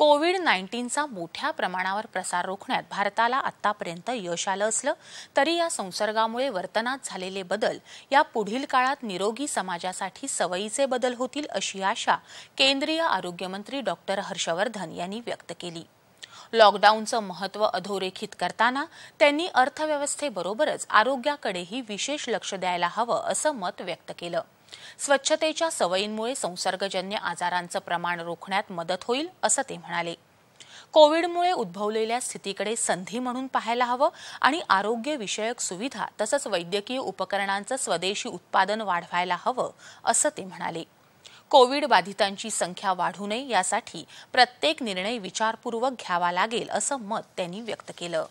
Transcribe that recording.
Covid नाईन्टीनचा मोठ्या प्रमाणावर प्रसार रोखण्यात भारताला आतापर्यंत यश आलं असलं तरी या संसर्गामुळे वर्तनात झालेले बदल या पुढील काळात निरोगी समाजासाठी सवयीचे बदल होतील अशी आशा केंद्रीय आरोग्यमंत्री डॉक्टर हर्षवर्धन यांनी व्यक्त केली लॉकडाऊनचं महत्त्व अधोरेखित करताना त्यांनी अर्थव्यवस्थेबरोबरच आरोग्याकडेही विशेष लक्ष द्यायला हवं असं मत व्यक्त केलं स्वच्छतेच्या सवयींमुळे संसर्गजन्य आजारांचं प्रमाण रोखण्यात मदत होईल असं ते म्हणाले कोविडमुळे उद्भवलेल्या स्थितीकडे संधी म्हणून पाहायला हवं आणि आरोग्यविषयक सुविधा तसंच वैद्यकीय उपकरणांचं स्वदेशी उत्पादन वाढवायला हवं असं ते म्हणाले कोविड बाधितांची संख्या वाढू नये यासाठी प्रत्येक निर्णय विचारपूर्वक घ्यावा लागेल असं मत त्यांनी व्यक्त केलं